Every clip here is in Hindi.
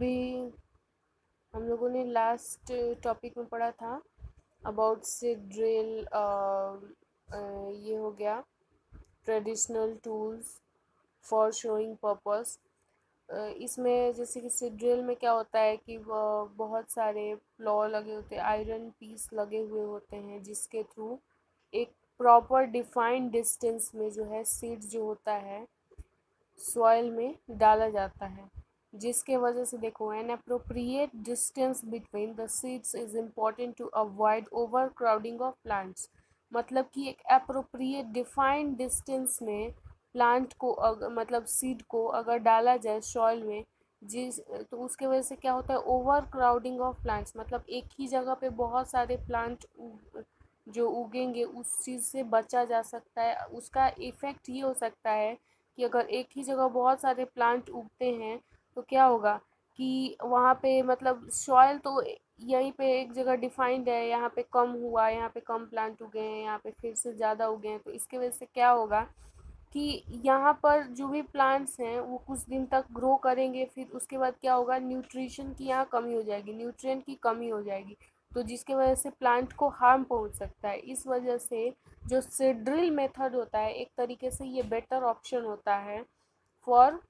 अभी हम लोगों ने लास्ट टॉपिक में पढ़ा था अबाउट से ड्रिल ये हो गया traditional tools for sowing purpose इसमें जैसे कि से ड्रिल में क्या होता है कि बहुत सारे प्लॉ लगे होते हैं आयरन पीस लगे हुए होते हैं जिसके थ्रू एक प्रॉपर डिफाइंड डिस्टेंस में जो है सीड जो होता है सॉइल में डाला जाता है जिसके वजह से देखो an appropriate distance between the seeds is important to avoid overcrowding of plants मतलब कि एक अप्रोप्रिएट डिफाइंड डिस्टेंस में प्लांट को अग, मतलब सीड को अगर डाला जाए सॉइल में जिस तो उसके वजह से क्या होता है ओवर क्राउडिंग ऑफ प्लांट्स मतलब एक ही जगह पे बहुत सारे प्लांट जो उगेंगे उस चीज़ से बचा जा सकता है उसका इफ़ेक्ट ये हो सकता है कि अगर एक ही जगह बहुत सारे प्लांट उगते हैं तो क्या होगा कि वहाँ पे मतलब सॉयल तो यहीं पे एक जगह डिफाइंड है यहाँ पे कम हुआ यहाँ पे कम प्लांट उगे हैं यहाँ पे फिर से ज़्यादा उगे हैं तो इसके वजह से क्या होगा कि यहाँ पर जो भी प्लांट्स हैं वो कुछ दिन तक ग्रो करेंगे फिर उसके बाद क्या होगा न्यूट्रिशन की यहाँ कमी हो जाएगी न्यूट्रिएंट की कमी हो जाएगी तो जिसके वजह से प्लांट को हार्म पहुँच सकता है इस वजह से जो सीड्रिल मेथड होता है एक तरीके से ये बेटर ऑप्शन होता है for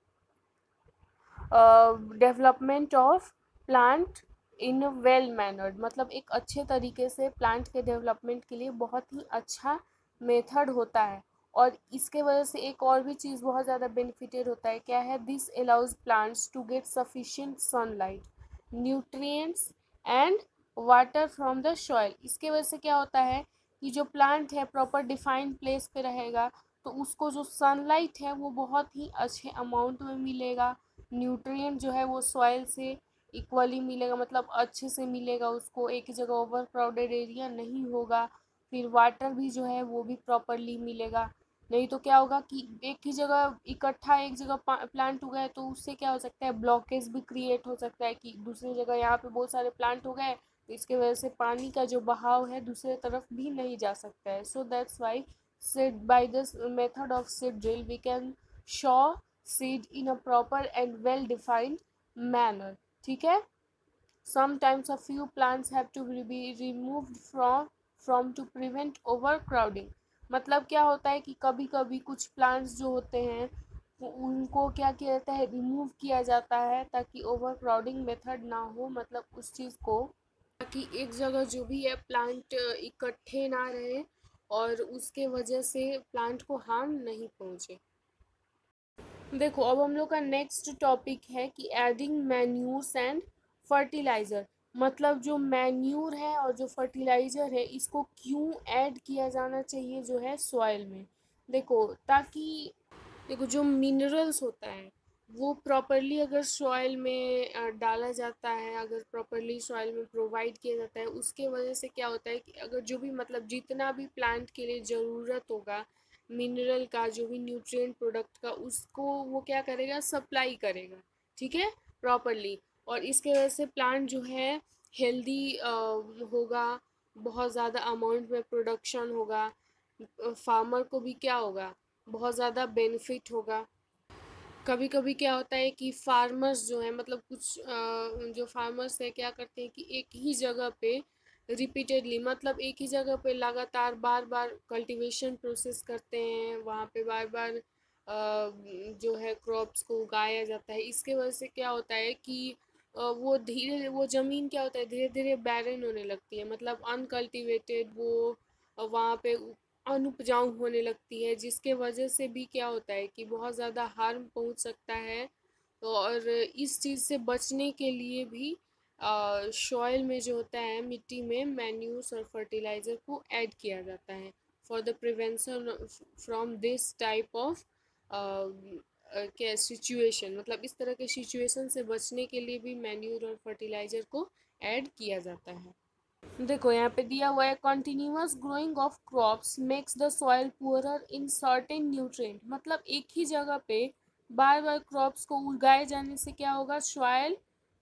development of plant in well mannered मतलब एक अच्छे तरीके से प्लांट के डेवलपमेंट के लिए बहुत ही अच्छा मेथड होता है और इसके वजह से एक और भी चीज़ बहुत ज़्यादा बेनिफिटेड होता है क्या है this allows plants to get sufficient sunlight nutrients and water from the soil इसके वजह से क्या होता है कि जो प्लांट है प्रॉपर डिफाइंड प्लेस पे रहेगा तो उसको जो सनलाइट है वो बहुत ही अच्छे अमाउंट में मिलेगा न्यूट्रिएंट जो है वो सॉइल से इक्वली मिलेगा मतलब अच्छे से मिलेगा उसको एक जगह ओवर क्राउडेड एरिया नहीं होगा फिर वाटर भी जो है वो भी प्रॉपरली मिलेगा नहीं तो क्या होगा कि एक ही जगह इकट्ठा एक जगह प्लांट गए तो उससे क्या हो सकता है ब्लॉकेज भी क्रिएट हो सकता है कि दूसरी जगह यहाँ पे बहुत सारे प्लांट हो गए तो इसके वजह से पानी का जो बहाव है दूसरे तरफ भी नहीं जा सकता है so that's why seed by this method of seed drill we can sow seed in a proper and well defined manner ठीक है a few plants have to be remove from from to prevent overcrowding मतलब क्या होता है कि कभी कभी कुछ प्लांट्स जो होते हैं उनको क्या किया जाता है रिमूव किया जाता है ताकि ओवर क्राउडिंग मेथड ना हो मतलब उस चीज़ को ताकि एक जगह जो भी है प्लांट इकट्ठे ना रहे और उसके वजह से प्लांट को हार्म नहीं पहुँचे देखो अब हम लोग का नेक्स्ट टॉपिक है कि एडिंग मैन्यूर्स एंड फर्टिलाइज़र मतलब जो मैन्यूर है और जो फर्टिलाइज़र है इसको क्यों ऐड किया जाना चाहिए जो है सॉयल में देखो ताकि देखो जो मिनरल्स होता है वो प्रॉपरली अगर सॉइल में डाला जाता है अगर प्रॉपरली सॉइल में प्रोवाइड किया जाता है उसके वजह से क्या होता है कि अगर जो भी मतलब जितना भी प्लांट के लिए ज़रूरत होगा मिनरल का जो भी न्यूट्रिएंट प्रोडक्ट का उसको वो क्या करेगा सप्लाई करेगा ठीक है प्रॉपरली और इसके वजह से प्लांट जो है हेल्दी होगा बहुत ज़्यादा अमाउंट में प्रोडक्शन होगा फार्मर को भी क्या होगा बहुत ज़्यादा बेनिफिट होगा कभी कभी क्या होता है कि फार्मर्स जो है मतलब कुछ जो फार्मर्स है क्या करते हैं कि एक ही जगह पे रिपीटेडली मतलब एक ही जगह पे लगातार बार बार कल्टीवेशन प्रोसेस करते हैं वहाँ पे बार बार जो है क्रॉप्स को उगाया जाता है इसके वजह से क्या होता है कि वो धीरे वो ज़मीन क्या होता है धीरे धीरे बैरन होने लगती है मतलब अनकल्टिवेटेड वो वहाँ पे अनुपजाऊ होने लगती है जिसके वजह से भी क्या होता है कि बहुत ज़्यादा हार्म पहुँच सकता है और इस चीज़ से बचने के लिए भी शॉयल में जो होता है मिट्टी में मैन्यूस और फर्टिलाइज़र को ऐड किया जाता है for the prevention from this type of के सिचुएशन मतलब इस तरह के सिचुएशन से बचने के लिए भी मैन्यूर और फर्टिलाइज़र को ऐड किया जाता है देखो यहाँ पे दिया हुआ है continuous growing of crops makes the soil poorer in certain nutrient मतलब एक ही जगह पे बार बार क्रॉप्स को उगाए जाने से क्या होगा सॉयल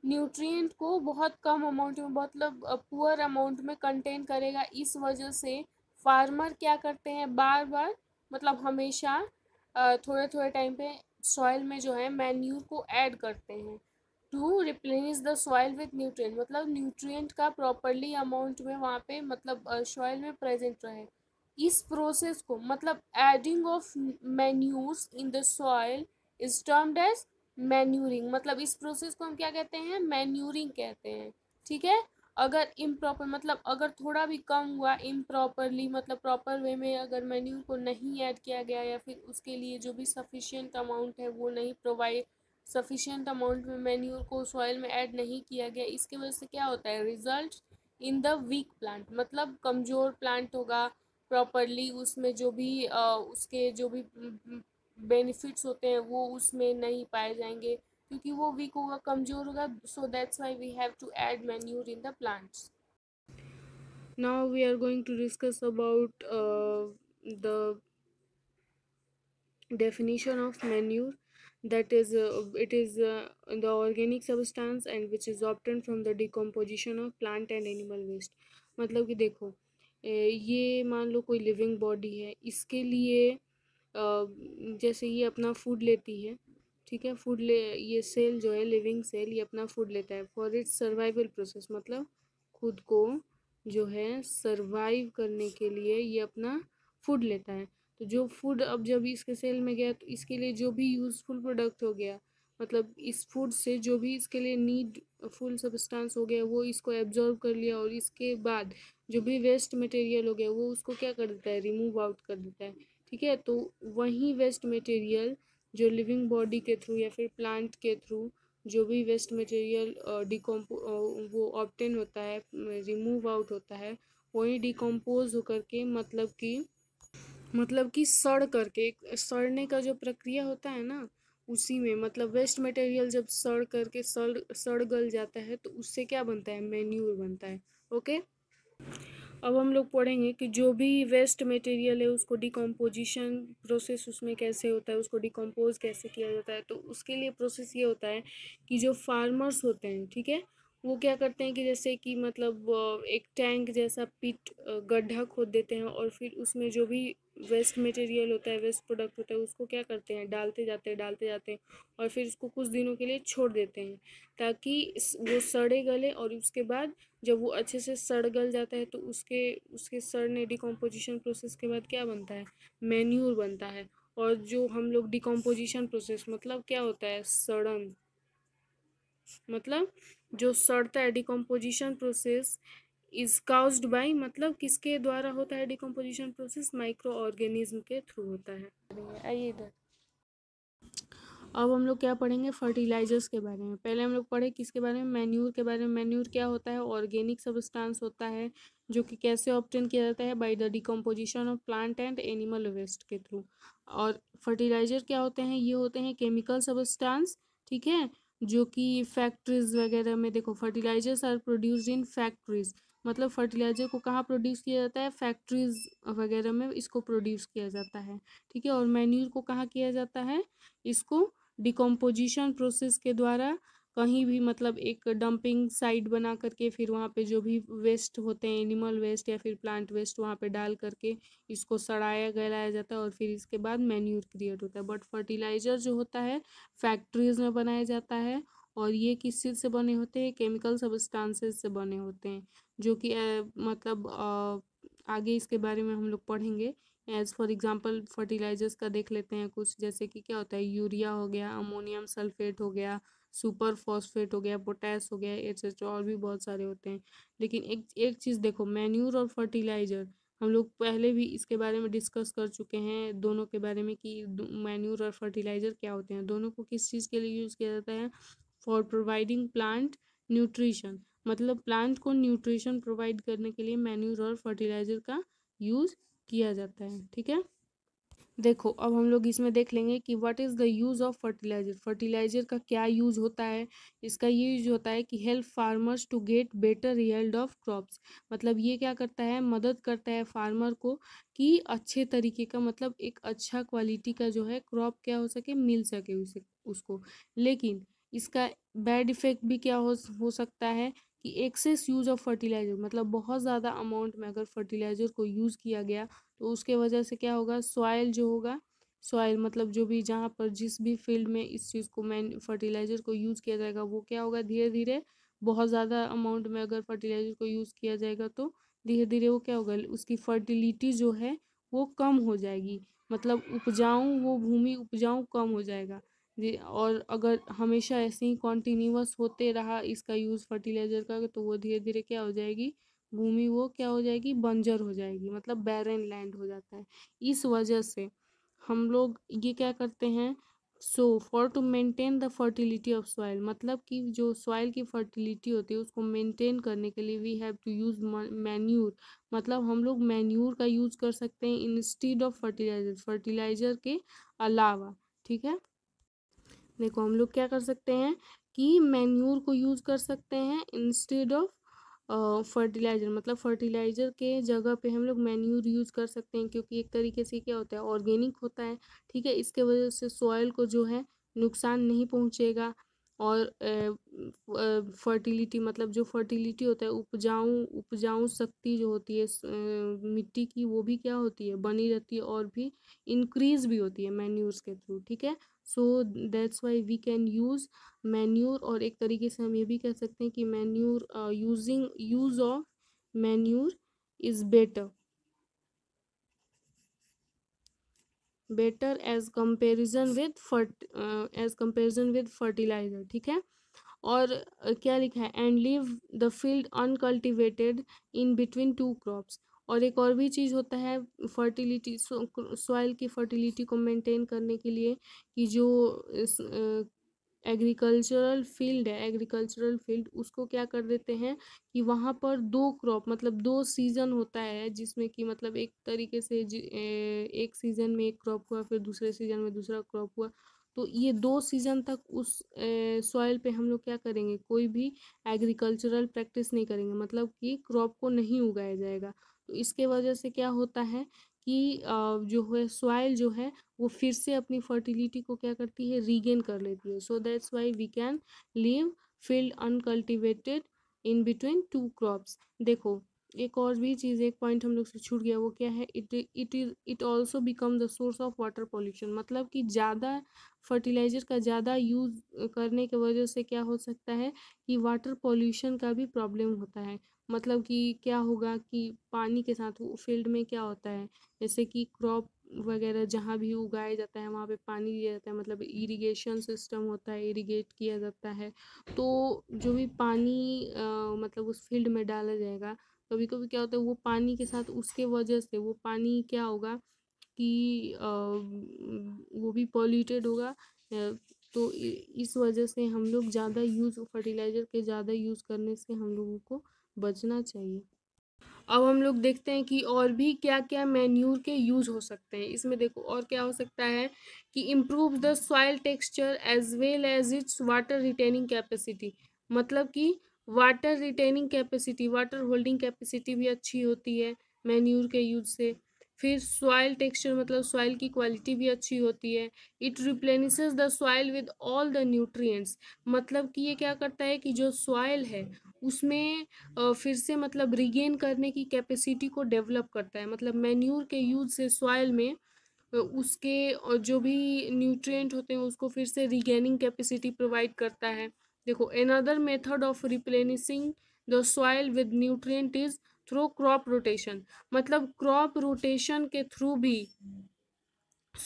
न्यूट्रिएंट को बहुत कम अमाउंट में मतलब पुअर अमाउंट में कंटेन करेगा इस वजह से फार्मर क्या करते हैं बार बार मतलब हमेशा थोड़े थोड़े टाइम पे सॉइल में जो है मैन्यूर को ऐड करते हैं to replace the soil with nutrient मतलब न्यूट्रिएंट का प्रॉपरली अमाउंट में वहाँ पे मतलब सॉइल में प्रेजेंट रहे इस प्रोसेस को मतलब adding of manures in the soil is termed as manuring मतलब इस प्रोसेस को हम क्या कहते हैं मैन्यूरिंग कहते हैं ठीक है अगर इम्प्रॉपर मतलब अगर थोड़ा भी कम हुआ इम्प्रॉपरली मतलब प्रॉपर वे में अगर मैन्यूर को नहीं ऐड किया गया या फिर उसके लिए जो भी सफिशियंट अमाउंट है वो नहीं प्रोवाइड सफिशियंट अमाउंट में मेन्यूर को सॉइल में ऐड नहीं किया गया इसके वजह से क्या होता है result in the weak plant मतलब कमज़ोर प्लांट होगा प्रॉपरली उसमें जो भी आ, उसके जो भी बेनिफिट्स होते हैं वो उसमें नहीं पाए जाएंगे क्योंकि वो वीक होगा कमजोर होगा so that's why we have to add manure in the plants now we are going to discuss about the definition of manure that is it is the organic substance and which is obtain from the decomposition of plant and animal waste मतलब कि देखो ये मान लो कोई लिविंग बॉडी है इसके लिए जैसे ये अपना फूड लेती है ठीक है फूड ले ये सेल जो है लिविंग सेल ये अपना फूड लेता है फॉर इट्स सर्वाइवल प्रोसेस मतलब खुद को जो है सर्वाइव करने के लिए ये अपना फूड लेता है तो जो फूड अब जब इसके सेल में गया तो इसके लिए जो भी यूज़फुल प्रोडक्ट हो गया मतलब इस फूड से जो भी इसके लिए नीड फुल सब्सटेंस हो गया वो इसको एब्जॉर्व कर लिया और इसके बाद जो भी वेस्ट मटेरियल हो गया वो उसको क्या कर देता है रिमूव आउट कर देता है ठीक है तो वही वेस्ट मटेरियल जो लिविंग बॉडी के थ्रू या फिर प्लांट के थ्रू जो भी वेस्ट मटेरियल डिकम्पो वो ऑप्टेन होता है रिमूव आउट होता है वही डिकम्पोज होकर के मतलब कि मतलब कि सड़ करके सड़ने का जो प्रक्रिया होता है ना उसी में मतलब वेस्ट मटेरियल जब सड़ करके सड़ सड़ गल जाता है तो उससे क्या बनता है मेन्यूर बनता है ओके अब हम लोग पढ़ेंगे कि जो भी वेस्ट मटेरियल है उसको डिकम्पोजिशन प्रोसेस उसमें कैसे होता है उसको डिकम्पोज कैसे किया जाता है तो उसके लिए प्रोसेस ये होता है कि जो फार्मर्स होते हैं ठीक है वो क्या करते हैं कि जैसे कि मतलब एक टैंक जैसा पिट गड्ढा खोद देते हैं और फिर उसमें जो भी वेस्ट मटेरियल होता है वेस्ट प्रोडक्ट होता है उसको क्या करते हैं डालते जाते हैं डालते जाते हैं और फिर उसको कुछ दिनों के लिए छोड़ देते हैं ताकि वो सड़े गले और उसके बाद जब वो अच्छे से सड़ गल जाता है तो उसके उसके सड़ने डिकम्पोजिशन प्रोसेस के बाद क्या बनता है मैन्यूर बनता है और जो हम लोग डिकम्पोजिशन प्रोसेस मतलब क्या होता है सड़न मतलब जो सड़ता है decomposition process is caused by मतलब किसके द्वारा होता है डिकम्पोजिशन प्रोसेस माइक्रो ऑर्गेनिज्म के थ्रू होता है आइए इधर अब हम लोग क्या पढ़ेंगे फर्टिलाइजर्स के बारे में पहले हम लोग पढ़े किसके बारे में मैन्यूर के बारे में मैन्यूर क्या होता है ऑर्गेनिक सब्सटेंस होता है जो कि कैसे ऑप्टेन किया जाता है by the decomposition of plant and animal waste के थ्रू और फर्टिलाइजर क्या होते हैं ये होते हैं केमिकल सब्सटेंस ठीक है जो कि फैक्ट्रीज वगैरह में देखो fertilisers are produce in factories मतलब फर्टिलाइजर को कहाँ प्रोड्यूस किया जाता है फैक्ट्रीज वगैरह में इसको प्रोड्यूस किया जाता है ठीक है और मैन्यूर को कहाँ किया जाता है इसको डिकम्पोजिशन प्रोसेस के द्वारा कहीं भी मतलब एक डंपिंग साइट बना करके फिर वहाँ पे जो भी वेस्ट होते हैं एनिमल वेस्ट या फिर प्लांट वेस्ट वहाँ पे डाल करके इसको सड़ाया गलाया जाता है और फिर इसके बाद मैन्यूर क्रिएट होता है बट फर्टिलाइज़र जो होता है फैक्ट्रीज़ में बनाया जाता है और ये किस चीज़ से बने होते हैं केमिकल सबस्टांसेस से बने होते हैं जो कि आ, मतलब आ, आगे इसके बारे में हम लोग पढ़ेंगे एज़ फॉर एग्ज़ाम्पल फर्टिलाइज़र्स का देख लेते हैं कुछ जैसे कि क्या होता है यूरिया हो गया अमोनियम सल्फेट हो गया सुपर फॉस्फेट हो गया पोटैस हो गया एच और भी बहुत सारे होते हैं लेकिन एक एक चीज़ देखो मैन्यूर और फर्टिलाइज़र हम लोग पहले भी इसके बारे में डिस्कस कर चुके हैं दोनों के बारे में कि मैन्यूर और फर्टिलाइज़र क्या होते हैं दोनों को किस चीज़ के लिए यूज़ किया जाता है फॉर प्रोवाइडिंग प्लांट न्यूट्रिशन मतलब प्लांट को न्यूट्रिशन प्रोवाइड करने के लिए मैन्यूर और फर्टिलाइज़र का यूज़ किया जाता है ठीक है देखो अब हम लोग इसमें देख लेंगे कि what is the use of fertiliser fertiliser का क्या यूज़ होता है इसका ये यूज होता है कि help farmers to get better yield of crops मतलब ये क्या करता है मदद करता है फार्मर को कि अच्छे तरीके का मतलब एक अच्छा क्वालिटी का जो है क्रॉप क्या हो सके मिल सके उसे उसको लेकिन इसका बैड इफ़ेक्ट भी क्या हो हो सकता है कि एक्सेस यूज ऑफ फर्टिलाइज़र मतलब बहुत ज़्यादा अमाउंट में अगर फर्टिलाइज़र को यूज़ किया गया तो उसके वजह से क्या होगा सॉयल जो होगा सॉयल मतलब जो भी जहाँ पर जिस भी फील्ड में इस चीज़ को मैन फर्टिलाइज़र को यूज़ किया जाएगा वो क्या होगा धीरे धीरे बहुत ज़्यादा अमाउंट में अगर फर्टिलाइज़र को यूज़ किया जाएगा तो धीरे धीरे वो क्या होगा उसकी फर्टिलिटी जो है वो कम हो जाएगी मतलब उपजाऊ वो भूमि उपजाऊ कम हो जाएगा और अगर हमेशा ऐसे ही कॉन्टीन्यूस होते रहा इसका यूज़ फर्टिलाइज़र का तो वो धीरे धीरे क्या हो जाएगी भूमि वो क्या हो जाएगी बंजर हो जाएगी मतलब बैरन लैंड हो जाता है इस वजह से हम लोग ये क्या करते हैं so for to maintain the fertility of soil मतलब कि जो सॉइल की फर्टिलिटी होती है उसको मेंटेन करने के लिए we have to use manure मतलब हम लोग मैन्यूर का यूज़ कर सकते हैं इंस्टीड ऑफ फर्टिलाइज़र फर्टिलाइज़र के अलावा ठीक है देखो हम लोग क्या कर सकते हैं कि मैन्यूर को यूज़ कर सकते हैं इंस्टेड ऑफ फर्टिलाइज़र मतलब फर्टिलाइज़र के जगह पे हम लोग मैन्यूर यूज़ कर सकते हैं क्योंकि एक तरीके से क्या होता है ऑर्गेनिक होता है ठीक है इसके वजह से सॉयल को जो है नुकसान नहीं पहुँचेगा और फर्टिलिटी मतलब जो फर्टिलिटी होता है उपजाऊ उपजाऊ शक्ति जो होती है मिट्टी की वो भी क्या होती है बनी रहती है और भी इंक्रीज भी होती है मैन्यूर्स के थ्रू ठीक है so that's why we can use manure और एक तरीके से हम ये भी कह सकते हैं कि manure using use of manure is better better as comparison with फर्ट एज कंपेरिजन विद फर्टिलाइजर ठीक है और uh, क्या लिखा है and leave the field uncultivated in between two crops और एक और भी चीज़ होता है फर्टिलिटी सॉइल की फर्टिलिटी को मेंटेन करने के लिए कि जो एग्रीकल्चरल फील्ड है एग्रीकल्चरल फील्ड उसको क्या कर देते हैं कि वहाँ पर दो क्रॉप मतलब दो सीज़न होता है जिसमें कि मतलब एक तरीके से एक सीज़न में एक क्रॉप हुआ फिर दूसरे सीज़न में दूसरा क्रॉप हुआ तो ये दो सीज़न तक उस सॉइल पे हम लोग क्या करेंगे कोई भी एग्रीकल्चरल प्रैक्टिस नहीं करेंगे मतलब कि क्रॉप को नहीं उगाया जाएगा इसके वजह से क्या होता है कि जो है सॉइल जो है वो फिर से अपनी फर्टिलिटी को क्या करती है रीगेन कर लेती है so that's why we can leave field uncultivated in between two crops देखो एक और भी चीज़ एक पॉइंट हम लोग से छूट गया वो क्या है it it is it also become the source of water pollution मतलब कि ज़्यादा फर्टिलाइजर का ज़्यादा यूज़ करने की वजह से क्या हो सकता है कि वाटर पॉल्यूशन का भी प्रॉब्लम होता है मतलब कि क्या होगा कि पानी के साथ वो फील्ड में क्या होता है जैसे कि क्रॉप वगैरह जहाँ भी उगाया जाता है वहाँ पे पानी दिया जाता है मतलब इरिगेशन सिस्टम होता है इरिगेट किया जाता है तो जो भी पानी आ, मतलब उस फील्ड में डाला जाएगा कभी कभी क्या होता है वो पानी के साथ उसके वजह से वो पानी क्या होगा कि आ, वो भी पॉल्यूटेड होगा तो इस वजह से हम लोग ज़्यादा यूज़ फर्टिलाइज़र के ज़्यादा यूज़ करने से हम लोगों को बचना चाहिए अब हम लोग देखते हैं कि और भी क्या क्या मैन्यूर के यूज हो सकते हैं इसमें देखो और क्या हो सकता है कि improve the soil texture as well as its water retaining capacity मतलब कि water retaining capacity water holding capacity भी अच्छी होती है मैन्यूर के यूज से फिर सॉइल टेक्सचर मतलब सॉइल की क्वालिटी भी अच्छी होती है it replenishes the soil with all the nutrients मतलब कि ये क्या करता है कि जो सॉइल है उसमें फिर से मतलब रिगेन करने की कैपेसिटी को डेवलप करता है मतलब मैन्यूर के यूज से सॉइल में उसके जो भी न्यूट्रिएंट होते हैं उसको फिर से रिगेनिंग कैपेसिटी प्रोवाइड करता है देखो another method of replenishing the soil with nutrient is through crop rotation मतलब क्रॉप रोटेशन के थ्रू भी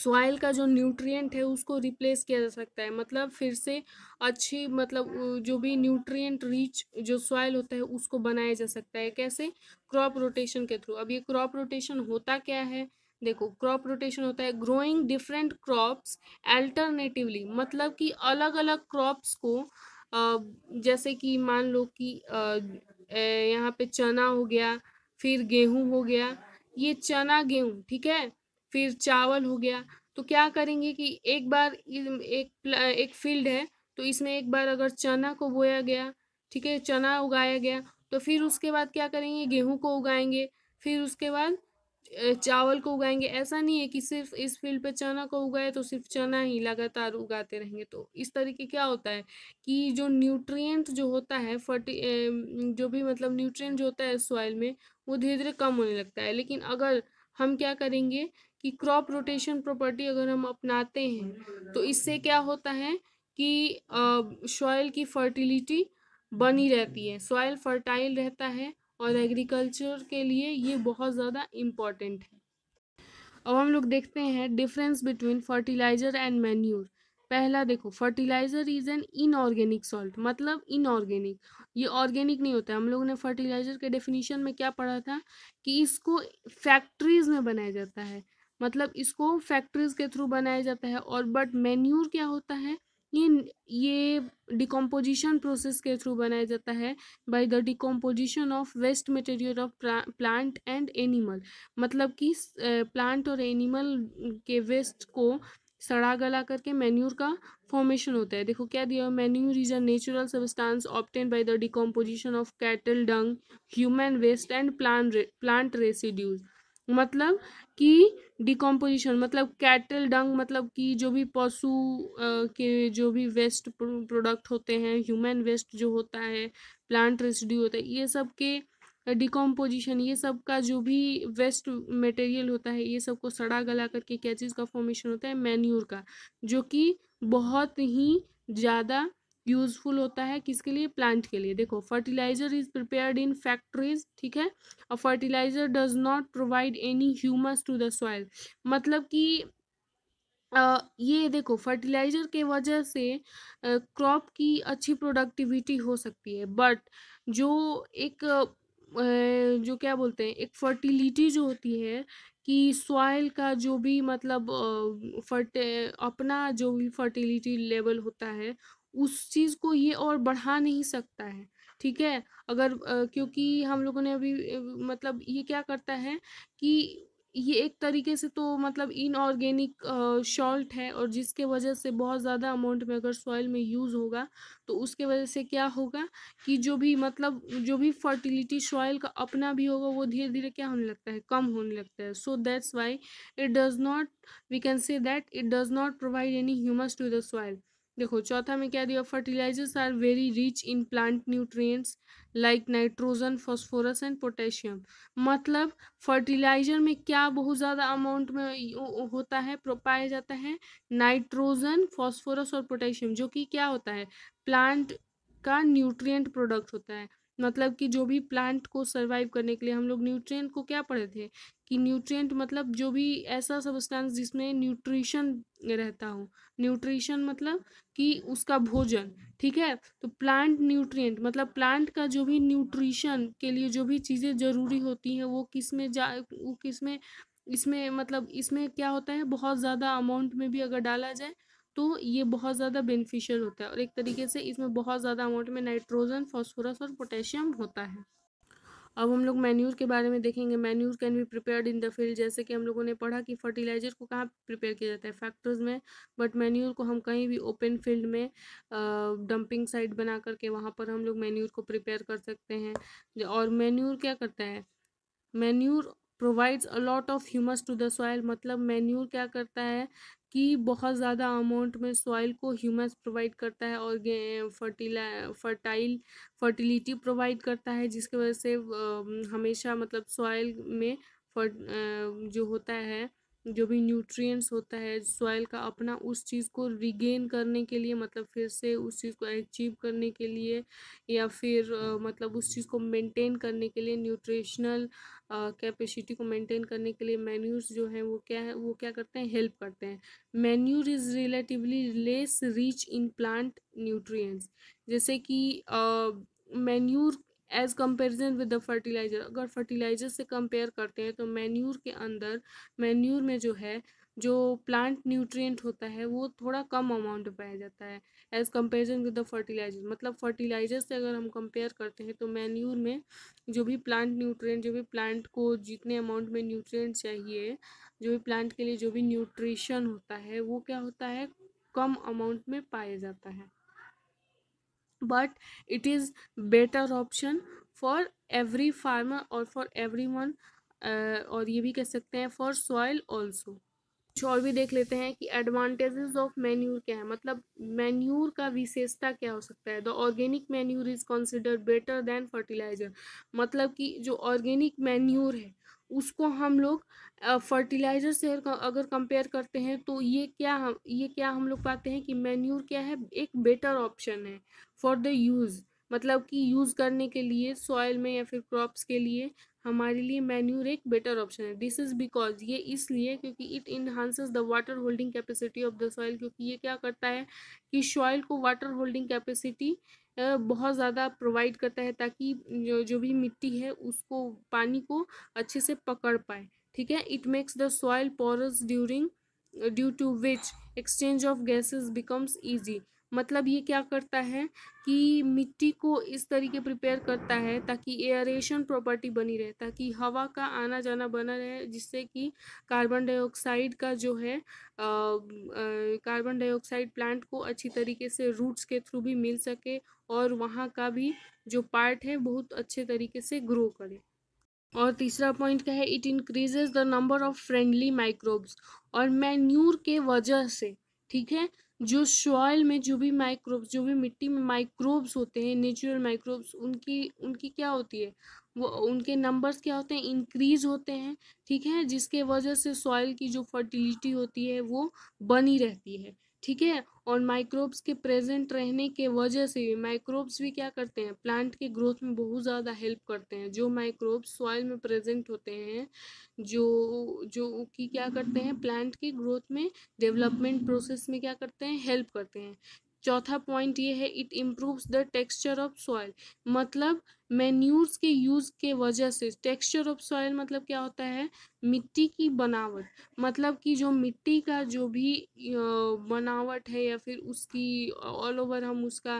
सॉइल का जो न्यूट्रिएंट है उसको रिप्लेस किया जा सकता है मतलब फिर से अच्छी मतलब जो भी न्यूट्रिएंट रिच जो सॉइल होता है उसको बनाया जा सकता है कैसे क्रॉप रोटेशन के थ्रू अब ये क्रॉप रोटेशन होता क्या है देखो क्रॉप रोटेशन होता है ग्रोइंग डिफरेंट क्रॉप्स अल्टरनेटिवली मतलब कि अलग अलग क्रॉप्स को जैसे कि मान लो कि यहाँ पे चना हो गया फिर गेहूँ हो गया ये चना गेहूँ ठीक है फिर चावल हो गया तो क्या करेंगे कि एक बार एक एक फील्ड है तो इसमें एक बार अगर चना को बोया गया ठीक है चना उगाया गया तो फिर उसके बाद क्या करेंगे गेहूँ को उगाएंगे फिर उसके बाद चावल को उगाएंगे ऐसा नहीं है कि सिर्फ इस फील्ड पे चना को उगाए तो सिर्फ चना ही लगातार उगाते रहेंगे तो इस तरीके क्या होता है कि जो न्यूट्रिएंट जो होता है फर्टी जो भी मतलब न्यूट्रिएंट जो होता है सॉइल में वो धीरे धीरे कम होने लगता है लेकिन अगर हम क्या करेंगे कि क्रॉप रोटेशन प्रॉपर्टी अगर हम अपनाते हैं तो इससे क्या होता है कि सॉइल की फर्टिलिटी बनी रहती है सॉइल फर्टाइल रहता है और एग्रीकल्चर के लिए ये बहुत ज़्यादा इम्पॉर्टेंट है अब हम लोग देखते हैं difference between fertiliser and manure पहला देखो fertiliser is an inorganic salt मतलब इनऑर्गेनिक ये ऑर्गेनिक नहीं होता है हम लोगों ने फर्टिलाइज़र के डेफिनेशन में क्या पढ़ा था कि इसको फैक्ट्रीज़ में बनाया जाता है मतलब इसको फैक्ट्रीज़ के थ्रू बनाया जाता है और बट मैन्यूर क्या होता है ये ये डिकम्पोजिशन प्रोसेस के थ्रू बनाया जाता है by the decomposition of waste material of plant and animal मतलब कि प्लांट और एनिमल के वेस्ट को सड़ा गला करके मैन्यूर का फॉर्मेशन होता है देखो क्या दिया manure is a natural substance obtained by the decomposition of cattle dung human waste and plant plant residues मतलब कि डिकम्पोजिशन मतलब कैटल डंग मतलब कि जो भी पशु के जो भी वेस्ट प्रोडक्ट होते हैं ह्यूमन वेस्ट जो होता है प्लांट रेसिड्यू होता है ये सब के डिकम्पोजिशन ये सब का जो भी वेस्ट मटेरियल होता है ये सबको सड़ा गला करके क्या चीज़ का फॉर्मेशन होता है मैन्यूर का जो कि बहुत ही ज़्यादा यूजफुल होता है किसके लिए प्लांट के लिए देखो fertiliser is prepared in factories ठीक है और fertiliser does not provide any humus to the soil मतलब कि ये देखो फर्टिलाइजर के वजह से क्रॉप की अच्छी प्रोडक्टिविटी हो सकती है बट जो एक जो क्या बोलते हैं एक फर्टिलिटी जो होती है कि सॉइल का जो भी मतलब फर्टे अपना जो भी फर्टिलिटी लेवल होता है उस चीज़ को ये और बढ़ा नहीं सकता है ठीक है अगर क्योंकि हम लोगों ने अभी मतलब ये क्या करता है कि ये एक तरीके से तो मतलब इनऑर्गेनिक शॉल्ट है और जिसके वजह से बहुत ज़्यादा अमाउंट में अगर सॉइल में यूज़ होगा तो उसके वजह से क्या होगा कि जो भी मतलब जो भी फर्टिलिटी सॉइल का अपना भी होगा वो धीरे धीरे क्या होने लगता है कम होने लगता है so that's why it does not we can say that it does not provide any humus to the soil देखो चौथा में क्या दिया fertilisers are very rich in plant nutrients like nitrogen phosphorus and potassium मतलब फर्टिलाइजर में क्या बहुत ज़्यादा अमाउंट में होता है पाया जाता है नाइट्रोजन फास्फोरस और पोटेशियम जो कि क्या होता है प्लांट का न्यूट्रिएंट प्रोडक्ट होता है मतलब कि जो भी प्लांट को सर्वाइव करने के लिए हम लोग न्यूट्रिएंट को क्या पढ़े थे कि न्यूट्रिएंट मतलब जो भी ऐसा सब्सटेंस जिसमें न्यूट्रिशन रहता हो न्यूट्रिशन मतलब कि उसका भोजन ठीक है तो प्लांट न्यूट्रिएंट मतलब प्लांट का जो भी न्यूट्रिशन के लिए जो भी चीज़ें ज़रूरी होती हैं वो किस में जा वो किस में इसमें मतलब इसमें क्या होता है बहुत ज़्यादा अमाउंट में भी अगर डाला जाए तो ये बहुत ज़्यादा बेनिफिशियल होता है और एक तरीके से इसमें बहुत ज़्यादा अमाउंट में नाइट्रोजन फॉस्फोरस और पोटेशियम होता है अब हम लोग मैन्यूर के बारे में देखेंगे manure can be prepared in the field जैसे कि हम लोगों ने पढ़ा कि फर्टिलाइजर को कहाँ प्रिपेयर किया जाता है फैक्ट्रीज में बट मैन्यूर को हम कहीं भी ओपन फील्ड में डंपिंग साइट बना करके वहाँ पर हम लोग मैन्यूर को प्रिपेयर कर सकते हैं और मैन्यूर क्या करता है manure provides a lot of humus to the soil मतलब मैन्यूर क्या करता है कि बहुत ज़्यादा अमाउंट में सॉइल को ह्यूमस प्रोवाइड करता है और फर्टिला फर्टाइल फर्टिलिटी प्रोवाइड करता है जिसकी वजह से हमेशा मतलब सॉइल में फर्ट जो होता है जो भी न्यूट्रिएंट्स होता है सॉइल का अपना उस चीज़ को रिगेन करने के लिए मतलब फिर से उस चीज़ को अचीव करने के लिए या फिर मतलब उस चीज़ को मेंटेन करने के लिए न्यूट्रिशनल कैपेसिटी को मेंटेन करने के लिए मैन्यूर्स जो हैं वो क्या है वो क्या करते हैं हेल्प करते हैं manure is relatively less rich in plant nutrients जैसे कि manure as comparison with the fertiliser अगर फर्टिलाइज़र से कंपेयर करते हैं तो मैन्यूर के अंदर मैन्यूर में जो है जो प्लांट न्यूट्रिएंट होता है वो थोड़ा कम अमाउंट में पाया जाता है as comparison with the fertiliser मतलब फर्टिलाइजर से अगर हम कंपेयर करते हैं तो मैन्यूर में जो भी प्लांट न्यूट्रिएंट जो भी प्लांट को जितने अमाउंट में न्यूट्रिएंट चाहिए जो भी प्लांट के लिए जो भी न्यूट्रिशन होता है वो क्या होता है कम अमाउंट में पाया जाता है but it is better option for every farmer और फॉर एवरी वन और ये भी कह सकते हैं फॉर सॉइल ऑल्सो कुछ और भी देख लेते हैं कि एडवांटेजेस ऑफ मैन्यूर क्या है मतलब मैन्यूर का विशेषता क्या हो सकता है the organic manure is considered better than fertiliser मतलब कि जो ऑर्गेनिक मैन्यूर है उसको हम लोग फर्टिलाइज़र से अगर कंपेयर करते हैं तो ये क्या हम ये क्या हम लोग पाते हैं कि मैन्यूर क्या है एक बेटर ऑप्शन है फॉर द यूज़ मतलब कि यूज़ करने के लिए सॉयल में या फिर क्रॉप्स के लिए हमारे लिए मैन्यूर एक बेटर ऑप्शन है दिस इज़ बिकॉज ये इसलिए क्योंकि it enhances the water holding capacity of the soil क्योंकि ये क्या करता है कि सॉइल को वाटर होल्डिंग कैपेसिटी बहुत ज़्यादा प्रोवाइड करता है ताकि जो जो भी मिट्टी है उसको पानी को अच्छे से पकड़ पाए ठीक है it makes the soil porous during due to which exchange of gases becomes easy मतलब ये क्या करता है कि मिट्टी को इस तरीके प्रिपेयर करता है ताकि एयरेशन प्रॉपर्टी बनी रहे ताकि हवा का आना जाना बना रहे जिससे कि कार्बन डाइऑक्साइड का जो है कार्बन डाइऑक्साइड प्लांट को अच्छी तरीके से रूट्स के थ्रू भी मिल सके और वहाँ का भी जो पार्ट है बहुत अच्छे तरीके से ग्रो करे और तीसरा पॉइंट क्या है it increases the number of friendly microbes और मैन्यूर के वजह से ठीक है जो सॉइल में जो भी माइक्रोब्स जो भी मिट्टी में माइक्रोब्स होते हैं नेचुरल माइक्रोब्स उनकी उनकी क्या होती है वो उनके नंबर्स क्या होते हैं इंक्रीज होते हैं ठीक है जिसके वजह से सॉइल की जो फर्टिलिटी होती है वो बनी रहती है ठीक है और माइक्रोब्स के प्रेजेंट रहने के वजह से भी माइक्रोब्स भी क्या करते हैं प्लांट के ग्रोथ में बहुत ज़्यादा हेल्प करते हैं जो माइक्रोब्स सॉइल में प्रेजेंट होते हैं जो जो कि क्या करते हैं प्लांट के ग्रोथ में डेवलपमेंट प्रोसेस में क्या करते हैं हेल्प करते हैं चौथा पॉइंट ये है it improves the texture of soil मतलब मैन्यूर्स के यूज़ के वजह से टेक्सचर ऑफ सॉइल मतलब क्या होता है मिट्टी की बनावट मतलब कि जो मिट्टी का जो भी बनावट है या फिर उसकी ऑल ओवर हम उसका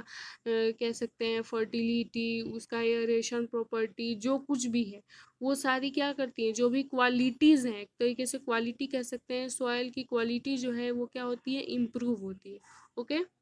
कह सकते हैं फर्टिलिटी उसका एयरेशन प्रॉपर्टी जो कुछ भी है वो सारी क्या करती हैं जो भी क्वालिटीज़ हैं एक तरीके से क्वालिटी कह सकते हैं सॉइल की क्वालिटी जो है वो क्या होती है इम्प्रूव होती है ओके okay?